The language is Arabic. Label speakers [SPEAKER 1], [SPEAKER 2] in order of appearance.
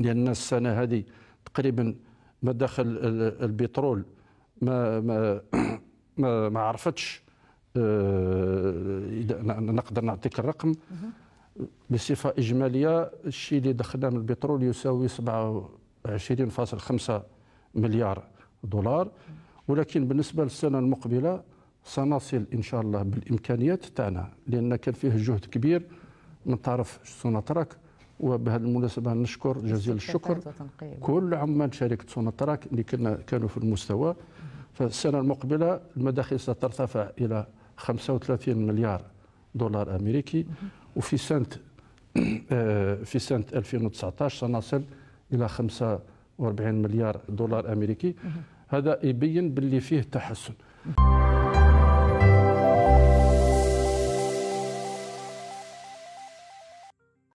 [SPEAKER 1] لان السنه هذه تقريبا مداخل البترول ما ما ما, ما عرفتش آه، نقدر نعطيك الرقم بصفه اجماليه الشيء اللي دخلناه من البترول يساوي 27.5 مليار دولار ولكن بالنسبه للسنه المقبله سنصل ان شاء الله بالامكانيات تاعنا لان كان فيه جهد كبير من طرف سوناتراك وبهذه المناسبه نشكر جزيل الشكر كل عمال شركه سونتراك اللي كنا كانوا في المستوى فالسنه المقبله المداخيل سترتفع الى 35 مليار دولار امريكي وفي سنه آه، في سنه 2019 سنصل الى 45 مليار دولار امريكي هذا يبين باللي فيه تحسن